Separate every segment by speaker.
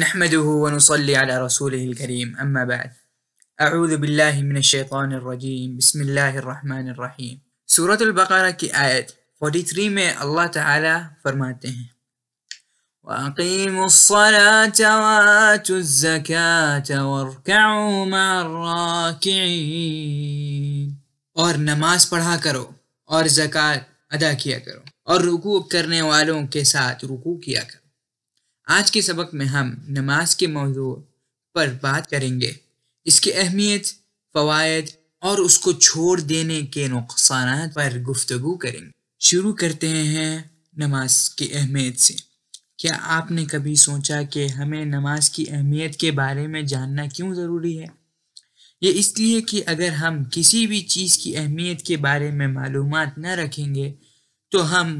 Speaker 1: نحمده ونصلي على رسوله الكريم أما بعد أعوذ بالله من الشيطان الرجيم بسم الله الرحمن الرحيم سورة البقرة كآية आयत 43 में अल्लाह ताला फरमाते وأقيموا الصلاة وآتوا الزكاة واركعوا مع الراكعين اور نماز پڑھا کرو اور زکاة ادا کیا کرو اور رکوع کرنے والوں کے ساتھ رکوع کیا کرو आज के सबक में हम नमाज के मौजू पर बात करेंगे इसकी अहमियत फवायद और उसको छोड़ देने के नुकसान पर गुफ्तु करेंगे शुरू करते हैं नमाज की अहमियत से क्या आपने कभी सोचा कि हमें नमाज की अहमियत के बारे में जानना क्यों ज़रूरी है ये इसलिए कि अगर हम किसी भी चीज़ की अहमियत के बारे में मालूम न रखेंगे तो हम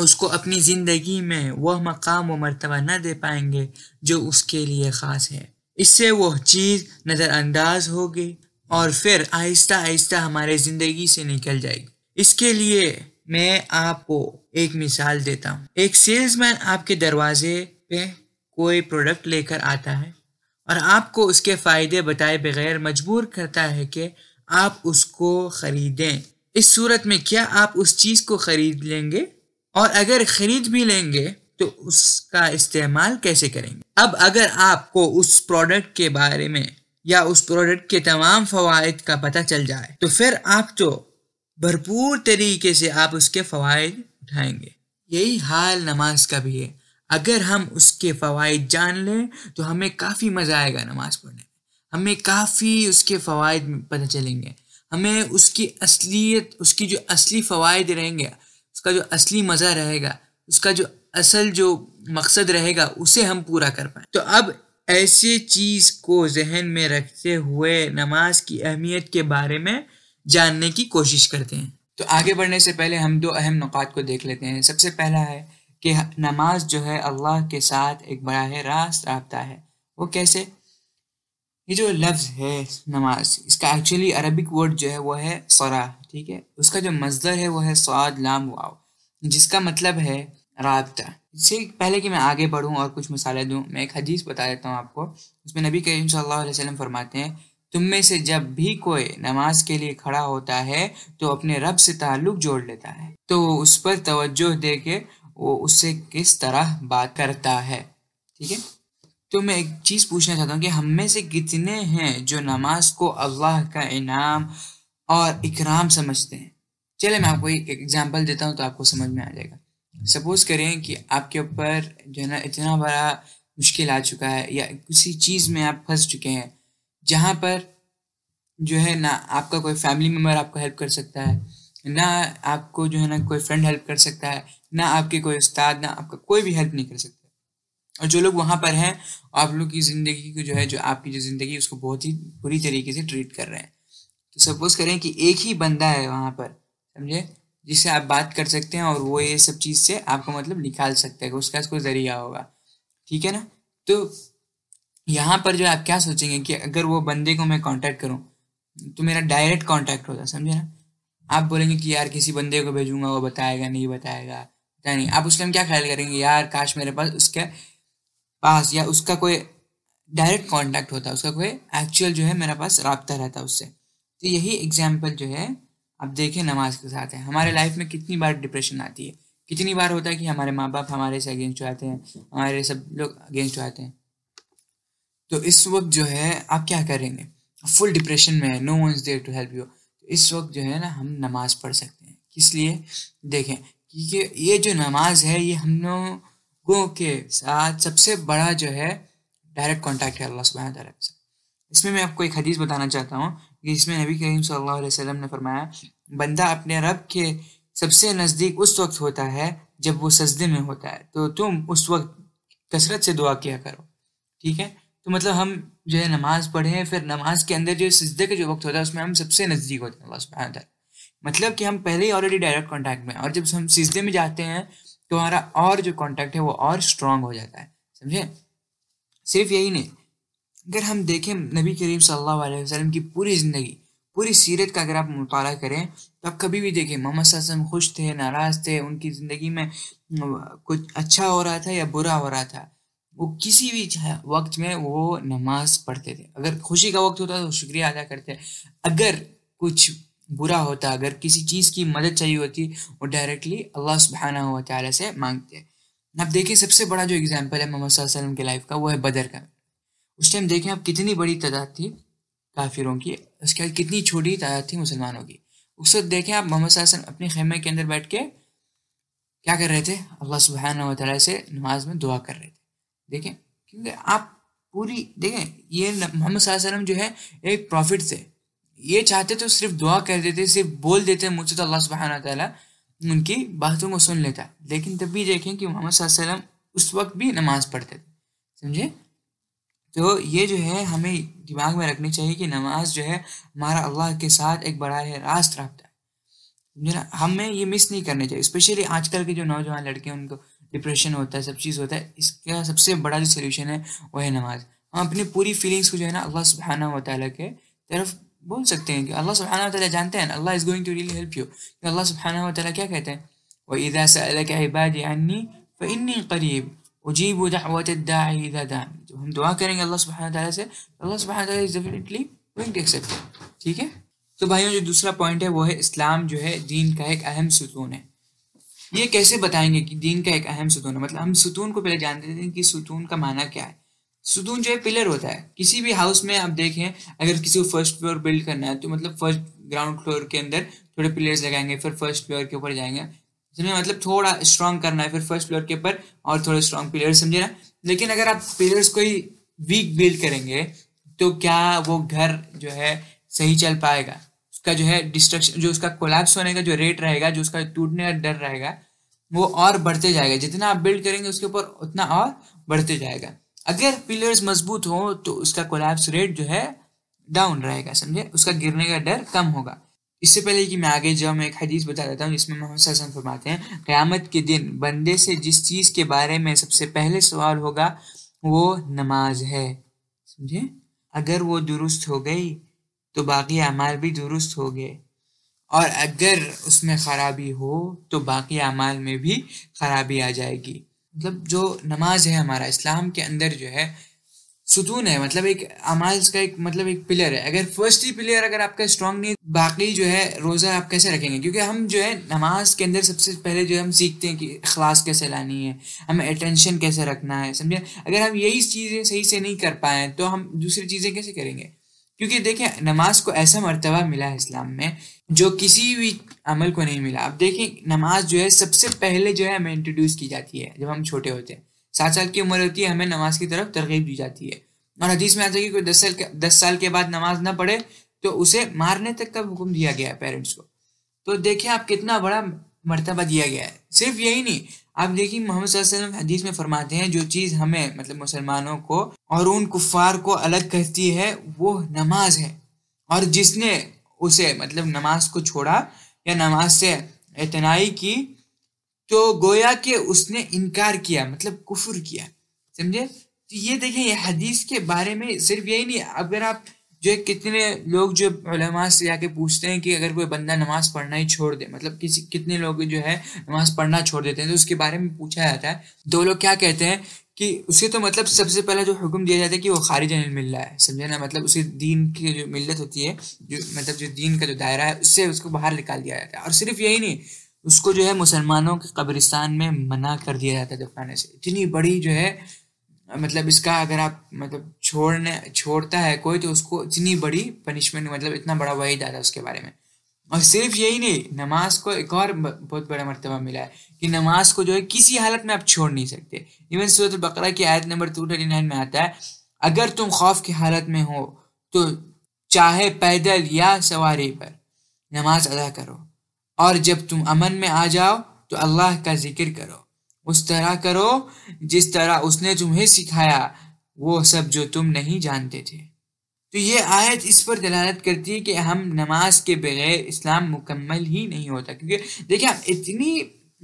Speaker 1: उसको अपनी ज़िंदगी में वह मकाम व मरतबा न दे पाएंगे जो उसके लिए ख़ास है इससे वह चीज़ नज़रअंदाज होगी और फिर आहिस्ता आहिस्ता हमारे ज़िंदगी से निकल जाएगी इसके लिए मैं आपको एक मिसाल देता हूँ एक सेल्समैन आपके दरवाजे पे कोई प्रोडक्ट लेकर आता है और आपको उसके फ़ायदे बताए बगैर मजबूर करता है कि आप उसको ख़रीदें इस सूरत में क्या आप उस चीज़ को ख़रीद लेंगे और अगर खरीद भी लेंगे तो उसका इस्तेमाल कैसे करेंगे अब अगर आपको उस प्रोडक्ट के बारे में या उस प्रोडक्ट के तमाम फवायद का पता चल जाए तो फिर आप तो भरपूर तरीके से आप उसके फ़वाद उठाएंगे यही हाल नमाज का भी है अगर हम उसके फ़वाद जान लें तो हमें काफ़ी मज़ा आएगा नमाज़ पढ़ने में हमें काफ़ी उसके फ़वाद पता चलेंगे हमें उसकी असलियत उसकी जो असली फ़वाद रहेंगे उसका जो असली मज़ा रहेगा उसका जो असल जो मकसद रहेगा उसे हम पूरा कर पाए तो अब ऐसे चीज़ को जहन में रखते हुए नमाज की अहमियत के बारे में जानने की कोशिश करते हैं तो आगे बढ़ने से पहले हम दो अहम नुकात को देख लेते हैं सबसे पहला है कि नमाज जो है अल्लाह के साथ एक बड़ा है रास्त है वो कैसे ये जो लफ्ज़ है नमाज इसका एक्चुअली अरबिक वर्ड जो है वो है सरा ठीक है उसका जो मजदर है वो है स्वाद लाम वाव जिसका मतलब है रबता इससे पहले कि मैं आगे बढ़ूँ और कुछ मसाले दूँ मैं एक हदीस बता देता हूँ आपको उसमें नबी करीम सल्लल्लाहु अलैहि वसल्लम फरमाते हैं तुम में से जब भी कोई नमाज के लिए खड़ा होता है तो अपने रब से ताल्लुक जोड़ लेता है तो उस पर तवज्जो दे के वो उससे किस तरह बात करता है ठीक है तो मैं एक चीज़ पूछना चाहता हूँ कि हम में से कितने हैं जो नमाज को अल्लाह का इनाम और इकराम समझते हैं चले मैं आपको एक एग्जांपल देता हूँ तो आपको समझ में आ जाएगा सपोज़ करें कि आपके ऊपर जो है ना इतना बड़ा मुश्किल आ चुका है या किसी चीज़ में आप फंस चुके हैं जहाँ पर जो है ना आपका कोई फैमिली मेम्बर आपको हेल्प कर सकता है ना आपको जो है ना कोई फ्रेंड हेल्प कर सकता है ना आपके कोई उस्ताद ना आपका कोई भी हेल्प नहीं कर सकता और जो लोग वहाँ पर हैं आप लोग की ज़िंदगी को जो है जो आपकी जो ज़िंदगी उसको बहुत ही बुरी तरीके से ट्रीट कर रहे हैं तो सपोज़ करें कि एक ही बंदा है वहाँ पर समझे जिससे आप बात कर सकते हैं और वो ये सब चीज़ से आपको मतलब निकाल सकता है उसका कोई ज़रिया होगा ठीक है ना तो यहाँ पर जो आप क्या सोचेंगे कि अगर वो बंदे को मैं कॉन्टैक्ट करूँ तो मेरा डायरेक्ट कॉन्टैक्ट होगा समझे ना आप बोलेंगे कि यार किसी बंदे को भेजूंगा वो बताएगा नहीं बताएगा पता नहीं आप उस टाइम क्या ख्याल करेंगे यार काश मेरे पास उसका पास या उसका कोई डायरेक्ट कांटेक्ट होता है उसका कोई एक्चुअल जो है मेरा पास रबता रहता है उससे तो यही एग्जाम्पल जो है आप देखें नमाज के साथ है हमारे लाइफ में कितनी बार डिप्रेशन आती है कितनी बार होता है कि हमारे माँ बाप हमारे से अगेंस्ट हो जाते हैं हमारे सब लोग अगेंस्ट हो जाते हैं तो इस वक्त जो है आप क्या करेंगे फुल डिप्रेशन में है no one is there to help you इस वक्त जो है ना हम नमाज पढ़ सकते हैं किस लिए देखें क्योंकि ये जो नमाज है ये हम लोग लोगों के साथ सबसे बड़ा जो है डायरेक्ट कॉन्टैक्ट है अल्लाह सुबह से इसमें मैं आपको एक हदीस बताना चाहता हूँ कि इसमें नबी करीम सल्लल्लाहु अलैहि वसल्लम ने फरमाया बंदा अपने रब के सबसे नज़दीक उस वक्त होता है जब वो सजदे में होता है तो तुम उस वक्त कसरत से दुआ किया करो ठीक है तो मतलब हम जो है नमाज पढ़ें फिर नमाज के अंदर जो सजदे का जो वक्त होता है उसमें हम सबसे नज़दीक होते हैं अल्लाह सुबहान मतलब कि हम पहले ही ऑलरेडी डायरेक्ट कॉन्टैक्ट में और जब हम सजदे में जाते हैं तो हमारा और जो कॉन्टैक्ट है वो और स्ट्रांग हो जाता है समझे सिर्फ यही नहीं अगर हम देखें नबी करीम सल्लल्लाहु अलैहि वसल्लम की पूरी ज़िंदगी पूरी सीरत का अगर आप मुताला करें तो आप कभी भी देखें मोहम्मद सल्लम खुश थे नाराज़ थे उनकी ज़िंदगी में कुछ अच्छा हो रहा था या बुरा हो रहा था वो किसी भी वक्त में वो नमाज पढ़ते थे अगर खुशी का वक्त होता तो शुक्रिया अदा करते अगर कुछ बुरा होता अगर किसी चीज़ की मदद चाहिए होती वो डायरेक्टली अल्लाह सुबहाना हुआ ताली से मांगते हैं अब देखिए सबसे बड़ा जो एग्जाम्पल है मोहम्मद वसल्लम के लाइफ का वो है बदर का उस टाइम देखें आप कितनी बड़ी तादाद थी काफिरों की उसके बाद कितनी छोटी तादाद थी मुसलमानों की उस वक्त देखें आप मोहम्मद वसल्लम अपने खेमे के अंदर बैठ के क्या कर रहे थे अल्लाह सुबहाना ताली से नमाज में दुआ कर रहे थे देखें क्योंकि आप पूरी देखें ये मोहम्मद वसल्लम जो है एक प्रॉफिट थे ये चाहते तो सिर्फ दुआ कर देते सिर्फ बोल देते मुझसे तो अल्लाह सुबहाना तला उनकी बातों को सुन लेता लेकिन तब भी देखें कि मोहम्मद सल्लम उस वक्त भी नमाज पढ़ते थे समझे तो ये जो है हमें दिमाग में रखनी चाहिए कि नमाज जो है हमारा अल्लाह के साथ एक बड़ा है रास्त रखता है ना हमें ये मिस नहीं करना चाहिए स्पेशली आजकल के जो नौजवान लड़के हैं उनको डिप्रेशन होता है सब चीज़ होता है इसका सबसे बड़ा जो सोल्यूशन है वह है नमाज हम अपनी पूरी फीलिंग्स को जो है ना अल्लाह सुबहाना वाली के तरफ बोल सकते हैं कि अल्लाह सुबहाना वाली जानते हैं Allah is going to really help you Allah सुबहाना वाली क्या कहते हैं व इदा सलक इबादी अन्नी फ़ इन्नी करीब उजीब दावत दादा जब हम दुआ करेंगे अल्लाह सुबहाना ताली से तो अल्लाह सुबहाना ताली is definitely going to accept ठीक है तो भाइयों जो दूसरा पॉइंट है वो है इस्लाम जो है दीन का एक अहम सुतून है ये कैसे बताएंगे कि दीन का एक अहम सुतून है मतलब हम सुतून को पहले जानते थे कि सुतून का माना क्या है सुतून जो है पिलर होता है किसी भी हाउस में आप देखें अगर किसी को फर्स्ट फ्लोर बिल्ड करना है तो मतलब फर्स्ट ग्राउंड फ्लोर के अंदर थोड़े पिलर्स लगाएंगे फिर फर्स्ट फ्लोर के ऊपर जाएंगे जिसमें मतलब थोड़ा स्ट्रॉन्ग करना है फिर फर्स्ट फ्लोर के ऊपर और थोड़े स्ट्रॉन्ग पिलर्स समझे ना लेकिन अगर आप पिलर्स कोई वीक बिल्ड करेंगे तो क्या वो घर जो है सही चल पाएगा उसका जो है डिस्ट्रक्शन जो उसका कोलैप्स होने का जो रेट रहेगा जो उसका टूटने का डर रहेगा वो और बढ़ते जाएगा जितना आप बिल्ड करेंगे उसके ऊपर उतना और बढ़ते जाएगा अगर पिलर्स मजबूत हो तो उसका कोलैप्स रेट जो है डाउन रहेगा समझे उसका गिरने का डर कम होगा इससे पहले कि मैं आगे जाऊँ मैं एक हदीस बता देता हूँ जिसमें मोहम्मद हसन फरमाते हैं क्यामत के दिन बंदे से जिस चीज़ के बारे में सबसे पहले सवाल होगा वो नमाज है समझे अगर वो दुरुस्त हो गई तो बाकी अमाल भी दुरुस्त हो गए और अगर उसमें ख़राबी हो तो बाकी अमाल में भी ख़राबी आ जाएगी मतलब जो नमाज है हमारा इस्लाम के अंदर जो है सुतून है मतलब एक अमाल का एक मतलब एक पिलर है अगर फर्स्ट ही पिलर अगर आपका स्ट्रांग नहीं बाकी जो है रोज़ा आप कैसे रखेंगे क्योंकि हम जो है नमाज के अंदर सबसे पहले जो है हम सीखते हैं कि अखलास कैसे लानी है हमें अटेंशन कैसे रखना है समझे अगर हम यही चीज़ें सही से नहीं कर पाए तो हम दूसरी चीज़ें कैसे करेंगे क्योंकि देखें नमाज को ऐसा मरतबा मिला है इस्लाम में जो किसी भी अमल को नहीं मिला अब देखें नमाज जो है सबसे पहले जो है हमें इंट्रोड्यूस की जाती है जब हम छोटे होते हैं सात साल की उम्र होती है हमें नमाज की तरफ तरगीब दी जाती है और हदीस में आता है कि कोई दस साल के दस साल के बाद नमाज ना पढ़े तो उसे मारने तक का हुक्म दिया गया है पेरेंट्स को तो देखिए आप कितना बड़ा मरतबा दिया गया है सिर्फ यही नहीं आप देखिए मोहम्मद हदीस में फरमाते हैं जो चीज़ हमें मतलब मुसलमानों को और उन कुफार को अलग करती है वो नमाज है और जिसने उसे मतलब नमाज को छोड़ा या नमाज से इतनाई की तो गोया के उसने इनकार किया मतलब कुफर किया समझे तो ये देखें ये हदीस के बारे में सिर्फ यही नहीं अगर आप जो कितने लोग जो से जाके पूछते हैं कि अगर कोई बंदा नमाज पढ़ना ही छोड़ दे मतलब किसी कितने लोग जो है नमाज पढ़ना छोड़ देते हैं तो उसके बारे में पूछा जाता है दो तो लोग क्या कहते हैं कि उसे तो मतलब सबसे पहला जो हुक्म दिया जाता है कि वो खारिज अनिल मिल रहा है समझे ना मतलब उसे दीन की जो मिलत होती है जो मतलब जो दीन का जो दायरा है उससे उसको बाहर निकाल दिया जाता है और सिर्फ यही नहीं उसको जो है मुसलमानों के कब्रिस्तान में मना कर दिया जाता है दफनाने से इतनी बड़ी जो है मतलब इसका अगर आप मतलब छोड़ने छोड़ता है कोई तो उसको इतनी बड़ी पनिशमेंट मतलब इतना बड़ा वही आता है उसके बारे में और सिर्फ यही नहीं नमाज को एक और बहुत बड़ा मरतबा मिला है कि नमाज को जो है किसी हालत में आप छोड़ नहीं सकते इवन सूरत बकरा की आयत नंबर टू थर्टी नाइन में आता है अगर तुम खौफ की हालत में हो तो चाहे पैदल या सवारी पर नमाज अदा करो और जब तुम अमन में आ जाओ तो अल्लाह का जिक्र करो उस तरह करो जिस तरह उसने तुम्हें सिखाया वो सब जो तुम नहीं जानते थे तो ये आयत इस पर दलालत करती है कि हम नमाज के बगैर इस्लाम मुकम्मल ही नहीं होता क्योंकि देखिए आप इतनी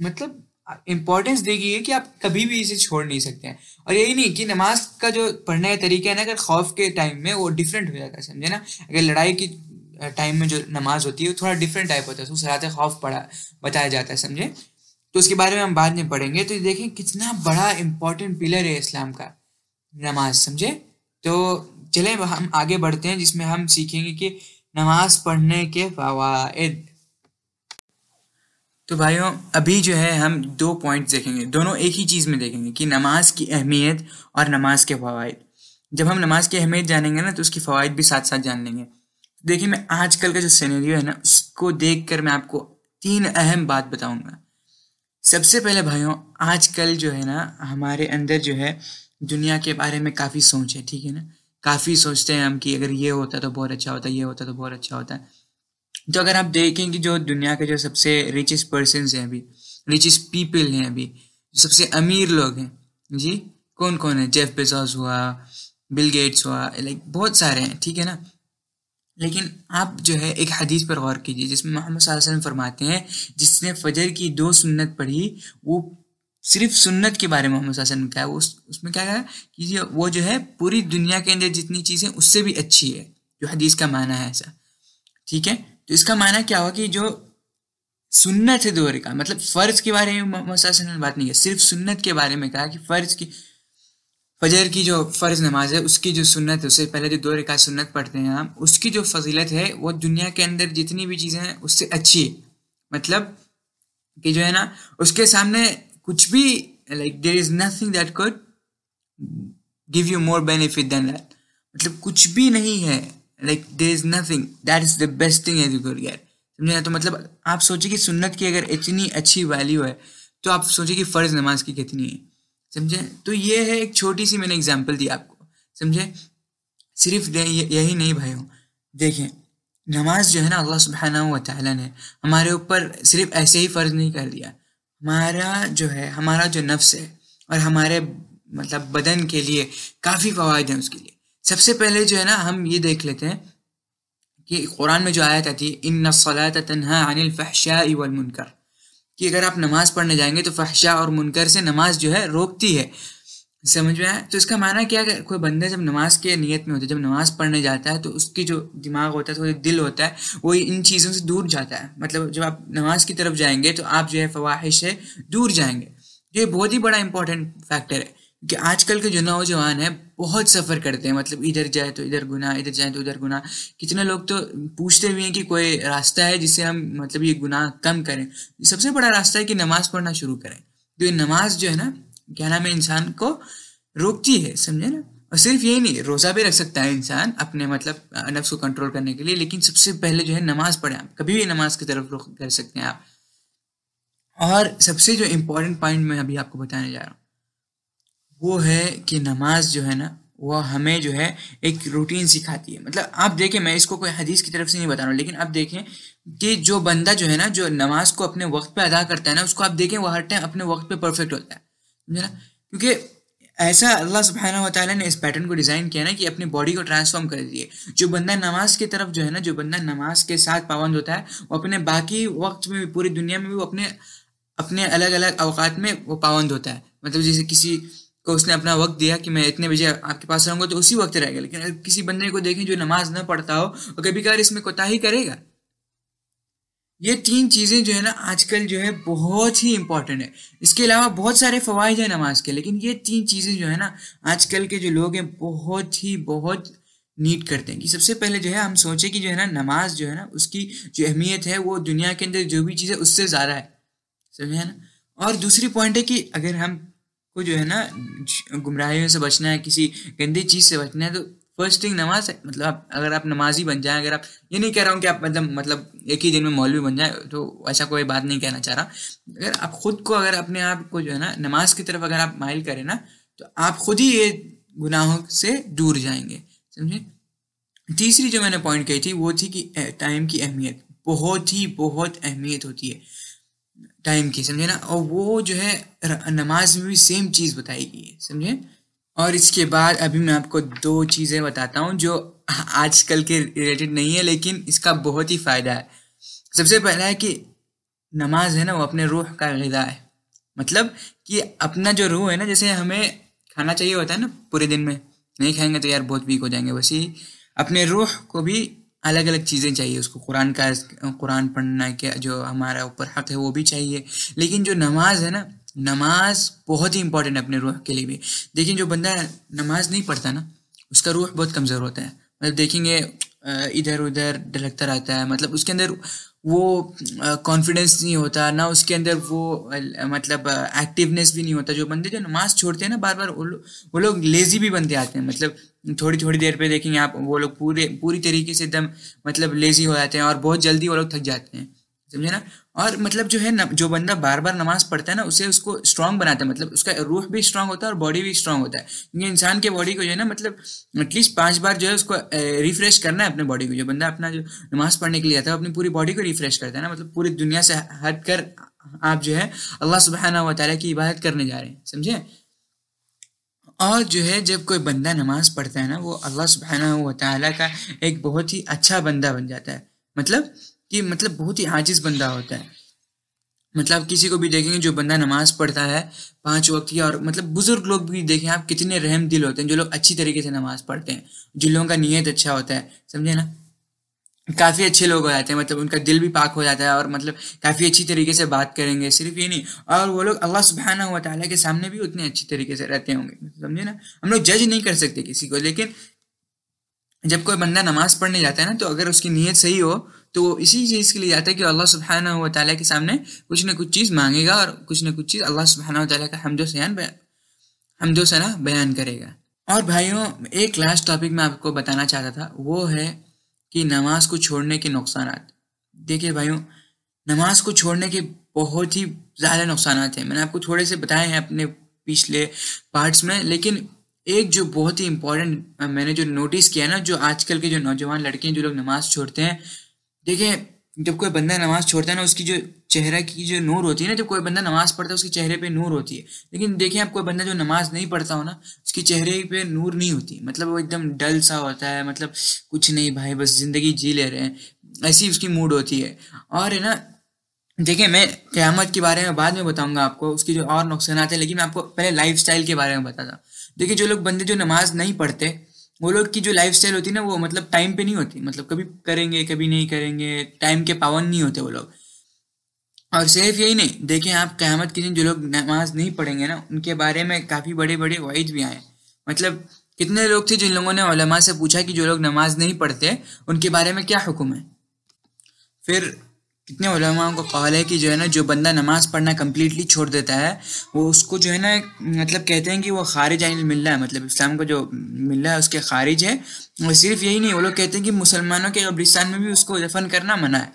Speaker 1: मतलब इम्पोर्टेंस देगी है कि आप कभी भी इसे छोड़ नहीं सकते हैं और यही नहीं कि नमाज का जो पढ़ने का तरीका है ना अगर खौफ के टाइम में वो डिफरेंट हो जाता है समझे ना अगर लड़ाई की टाइम में जो नमाज होती है वो थोड़ा डिफरेंट टाइप होता है उसको सराते खौफ पढ़ा बताया जाता है समझे तो उसके बारे में हम बाद में पढ़ेंगे तो देखें कितना बड़ा इंपॉर्टेंट पिलर है इस्लाम का नमाज समझे तो चले हम आगे बढ़ते हैं जिसमें हम सीखेंगे कि नमाज पढ़ने के फवाद तो भाइयों अभी जो है हम दो पॉइंट्स देखेंगे दोनों एक ही चीज़ में देखेंगे कि नमाज की अहमियत और नमाज के फवाद जब हम नमाज की अहमियत जानेंगे ना तो उसकी फ़वाद भी साथ साथ जान लेंगे देखिए मैं आजकल का जो सीनरियो है ना उसको देख कर मैं आपको तीन अहम बात बताऊंगा सबसे पहले भाइयों आजकल जो है ना हमारे अंदर जो है दुनिया के बारे में काफ़ी सोच है ठीक है ना काफ़ी सोचते हैं हम कि अगर ये होता तो बहुत अच्छा होता ये होता तो बहुत अच्छा होता तो अगर आप देखें कि जो दुनिया के जो सबसे रिचेस्ट पर्सन हैं अभी रिचेस्ट पीपल हैं अभी सबसे अमीर लोग हैं जी कौन कौन है जेफ बेजॉस हुआ बिल गेट्स हुआ लाइक बहुत सारे हैं ठीक है ना लेकिन आप जो है एक हदीस पर गौर कीजिए जिसमें मोहम्मद वसल्लम फरमाते हैं जिसने फजर की दो सुन्नत पढ़ी वो सिर्फ सुन्नत के बारे में मोहम्मद वसल्लम क्या है उस, उसमें क्या है कि वो जो है पूरी दुनिया के अंदर जितनी चीज़ें उससे भी अच्छी है जो हदीस का माना है ऐसा ठीक है तो इसका माना क्या हुआ कि जो सुन्नत है दौरे का मतलब फ़र्ज़ के बारे में मोहम्मद ने बात नहीं है सिर्फ सुन्नत के बारे में कहा कि फ़र्ज़ की फजर की जो फ़र्ज़ नमाज है उसकी जो सुन्नत है उससे पहले जो दो रिकात सुन्नत पढ़ते हैं हम उसकी जो फजीलत है वो दुनिया के अंदर जितनी भी चीज़ें हैं उससे अच्छी है मतलब कि जो है ना उसके सामने कुछ भी like there is nothing that could give you more benefit than that मतलब कुछ भी नहीं है like there is nothing that is the best thing as you can get समझे तो मतलब आप सोचिए कि सुन्नत की अगर इतनी अच्छी वैल्यू है तो आप सोचिए कि फ़र्ज़ नमाज की कितनी है समझे तो ये है एक छोटी सी मैंने एग्जाम्पल दी आपको समझे सिर्फ यही नहीं भाई देखें नमाज जो है ना अल्लाह सुबहाना वाली ने हमारे ऊपर सिर्फ ऐसे ही फ़र्ज नहीं कर दिया हमारा जो है हमारा जो नफ्स है और हमारे मतलब बदन के लिए काफ़ी फ़वाद हैं उसके लिए सबसे पहले जो है ना हम ये देख लेते हैं कि कुरान में जो आयत आती है इन नसलात तनहा अनिल फ़हशा वलमुनकर कि अगर आप नमाज पढ़ने जाएंगे तो फहशा और मुनकर से नमाज जो है रोकती है समझ में आए तो इसका माना क्या अगर कोई बंदा जब नमाज के नियत में होता है जब नमाज पढ़ने जाता है तो उसकी जो दिमाग होता है थोड़ा दिल होता है वो इन चीज़ों से दूर जाता है मतलब जब आप नमाज की तरफ जाएंगे तो आप जो है फवाहिश से दूर जाएंगे ये बहुत ही बड़ा इंपॉर्टेंट फैक्टर है कि आजकल के जो नौजवान है बहुत सफ़र करते हैं मतलब इधर जाए तो इधर गुना इधर जाए तो इधर गुना कितने लोग तो पूछते भी हैं कि कोई रास्ता है जिससे हम मतलब ये गुनाह कम करें सबसे बड़ा रास्ता है कि नमाज़ पढ़ना शुरू करें तो ये नमाज जो है ना क्या नाम है इंसान को रोकती है समझे ना और सिर्फ यही नहीं रोज़ा भी रख सकता है इंसान अपने मतलब नफ्स को कंट्रोल करने के लिए लेकिन सबसे पहले जो है नमाज़ पढ़े आप कभी भी नमाज की तरफ रुख कर सकते हैं आप और सबसे जो इम्पोर्टेंट पॉइंट मैं अभी आपको बताने जा रहा हूँ वो है कि नमाज जो है ना वह हमें जो है एक रूटीन सिखाती है मतलब आप देखें मैं इसको कोई हदीस की तरफ से नहीं बता रहा हूँ लेकिन आप देखें कि जो बंदा जो है ना जो नमाज को अपने वक्त पे अदा करता है ना उसको आप देखें वह हर टाइम अपने वक्त पे परफेक्ट होता है समझे ना क्योंकि ऐसा अल्लाह सुबहाना वाली ने इस पैटर्न को डिज़ाइन किया ना कि अपनी बॉडी को ट्रांसफॉर्म कर दिए जो बंदा नमाज की तरफ जो है ना जो बंदा नमाज के साथ पाबंद होता है वो अपने बाकी वक्त में भी पूरी दुनिया में भी वो अपने अपने अलग अलग अवकात में वो पाबंद होता है मतलब जैसे किसी को तो उसने अपना वक्त दिया कि मैं इतने बजे आपके पास रहूँगा तो उसी वक्त रहेगा लेकिन किसी बंदे को देखें जो नमाज ना पढ़ता हो और कभी कभार इसमें कोताही करेगा ये तीन चीज़ें जो है ना आजकल जो है बहुत ही इंपॉर्टेंट है इसके अलावा बहुत सारे फ़वाद हैं नमाज के लेकिन ये तीन चीज़ें जो है ना आजकल के जो लोग हैं बहुत ही बहुत नीड करते हैं कि सबसे पहले जो है हम सोचें कि जो है ना नमाज जो है ना उसकी जो अहमियत है वो दुनिया के अंदर जो भी चीज़ है उससे ज़्यादा है समझे ना और दूसरी पॉइंट है कि अगर हम को जो है ना गुमराहियों से बचना है किसी गंदी चीज़ से बचना है तो फर्स्ट थिंग नमाज मतलब आप अगर आप नमाजी बन जाएं अगर आप ये नहीं कह रहा हूँ कि आप मतलब मतलब एक ही दिन में मौलवी बन जाए तो ऐसा कोई बात नहीं कहना चाह रहा अगर आप खुद को अगर अपने आप को जो है ना नमाज की तरफ अगर आप माइल करें ना तो आप खुद ही ये गुनाहों से दूर जाएंगे समझे तीसरी जो मैंने पॉइंट कही थी वो थी कि टाइम की अहमियत बहुत ही बहुत अहमियत होती है टाइम की समझे ना और वो जो है नमाज में भी सेम चीज़ बताई गई है समझे और इसके बाद अभी मैं आपको दो चीज़ें बताता हूँ जो आजकल के रिलेटेड नहीं है लेकिन इसका बहुत ही फ़ायदा है सबसे पहला है कि नमाज है ना वो अपने रूह का गदा है मतलब कि अपना जो रूह है ना जैसे हमें खाना चाहिए होता है ना पूरे दिन में नहीं खाएंगे तो यार बहुत वीक हो जाएंगे वैसे ही अपने रूह को भी अलग अलग चीज़ें चाहिए उसको कुरान का कुरान पढ़ना के जो हमारा ऊपर हक है वो भी चाहिए लेकिन जो नमाज है ना नमाज बहुत ही इंपॉर्टेंट है अपने रूह के लिए भी देखिए जो बंदा नमाज नहीं पढ़ता ना उसका रूह बहुत कमज़ोर होता है मतलब देखेंगे इधर उधर ढलकता रहता है मतलब उसके अंदर वो कॉन्फिडेंस नहीं होता ना उसके अंदर वो मतलब एक्टिवनेस भी नहीं होता जो बंदे जो नमाज छोड़ते हैं ना बार बार वो लोग वो लोग लेजी भी बनते आते हैं मतलब थोड़ी थोड़ी देर पे देखेंगे आप वो लोग पूरे पूरी तरीके से एकदम मतलब लेजी हो जाते हैं और बहुत जल्दी वो लोग थक जाते हैं समझे ना और मतलब जो है न, जो बंदा बार बार नमाज पढ़ता है ना उसे उसको स्ट्रांग बनाता है मतलब उसका रूह भी स्ट्रांग होता है और बॉडी भी स्ट्रांग होता है क्योंकि इंसान के बॉडी को जो है ना मतलब एटलीस्ट पांच बार जो है उसको रिफ्रेश करना है अपने बॉडी को जो बंदा अपना जो नमाज पढ़ने के लिए आता है अपनी पूरी बॉडी को रिफ्रेश करता है ना मतलब पूरी दुनिया से हट कर आप जो है अल्लाह सुबहाना वाली की इबादत करने जा रहे हैं समझे और जो है जब कोई बंदा नमाज पढ़ता है ना वो अल्लाह सुबहाना वाली का एक बहुत ही अच्छा बंदा बन जाता है मतलब कि मतलब बहुत ही आजिज बंदा होता है मतलब किसी को भी देखेंगे जो बंदा नमाज पढ़ता है पांच वक्त की और मतलब बुजुर्ग लोग भी देखें आप कितने रहम दिल होते हैं जो लोग अच्छी तरीके से नमाज पढ़ते हैं जिन लोगों का नीयत अच्छा होता है समझे ना काफ़ी अच्छे लोग हो जाते हैं मतलब उनका दिल भी पाक हो जाता है और मतलब काफ़ी अच्छी तरीके से बात करेंगे सिर्फ ये नहीं और वो लोग अल्लाह सुबहाना हुआ ताला के सामने भी उतने अच्छी तरीके से रहते होंगे समझे ना हम लोग जज नहीं कर सकते किसी को लेकिन जब कोई बंदा नमाज पढ़ने जाता है ना तो अगर उसकी नीयत सही हो तो इसी चीज़ के लिए जाता है कि अल्लाह सुबहाना व के सामने कुछ ना कुछ चीज़ मांगेगा और कुछ ना कुछ चीज़ अल्लाह सुबहाना ताली का हमदो सयान हमदो सना बयान करेगा और भाइयों एक लास्ट टॉपिक मैं आपको बताना चाहता था वो है कि नमाज को छोड़ने के नुकसान देखिए भाइयों नमाज को छोड़ने के बहुत ही ज़्यादा नुकसान हैं मैंने आपको थोड़े से बताए हैं अपने पिछले पार्ट्स में लेकिन एक जो बहुत ही इम्पोर्टेंट मैंने जो नोटिस किया ना जो आजकल के जो नौजवान लड़के हैं जो लोग नमाज़ छोड़ते हैं देखिए जब कोई बंदा नमाज छोड़ता है ना उसकी जो चेहरा की जो नूर होती है ना जब कोई बंदा नमाज पढ़ता है उसके चेहरे पे नूर होती है लेकिन देखिए आप कोई बंदा जो नमाज नहीं पढ़ता हो ना उसके चेहरे पे नूर नहीं होती मतलब वो एकदम डल सा होता है मतलब कुछ नहीं भाई बस ज़िंदगी जी ले रहे हैं ऐसी उसकी मूड होती है और है ना देखिए मैं क़्यामत के बारे में बाद में बताऊंगा आपको उसकी जो और नुकसान आते हैं लेकिन मैं आपको पहले लाइफ के बारे में बताता देखिए जो लोग बंदे जो नमाज नहीं पढ़ते वो लोग की जो लाइफ स्टाइल होती है ना वो मतलब टाइम पे नहीं होती मतलब कभी करेंगे कभी नहीं करेंगे टाइम के पावन नहीं होते वो लोग और सिर्फ यही नहीं देखें आप क्यामत के दिन जो लोग नमाज नहीं पढ़ेंगे ना उनके बारे में काफ़ी बड़े बड़े वाइज भी आए मतलब कितने लोग थे जिन लोगों ने से पूछा कि जो लोग नमाज नहीं पढ़ते उनके बारे में क्या हुक्म है फिर कितने उलमाओं को कॉल है कि जो है ना जो बंदा नमाज पढ़ना कम्प्लीटली छोड़ देता है वो उसको जो है ना मतलब कहते हैं कि वो खारिज आइन मिल रहा है मतलब इस्लाम को जो मिल रहा है उसके खारिज है और सिर्फ यही नहीं वो लोग कहते हैं कि मुसलमानों के कब्रिस्तान में भी उसको दफन करना मना है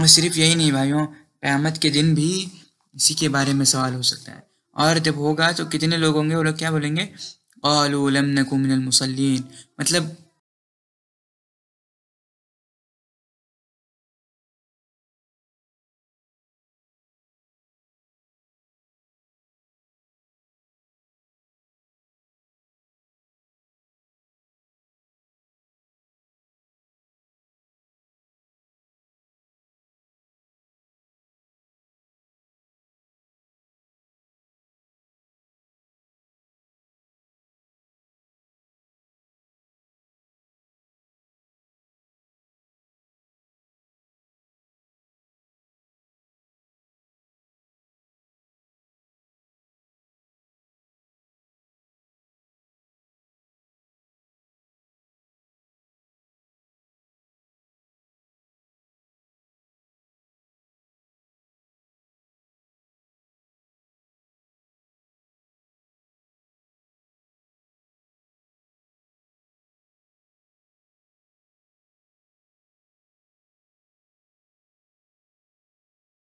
Speaker 1: और सिर्फ यही नहीं भाइयों क़्यामत के दिन भी इसी के बारे में सवाल हो सकता है और जब होगा तो कितने लोग होंगे वो लोग क्या बोलेंगे आलम मतलब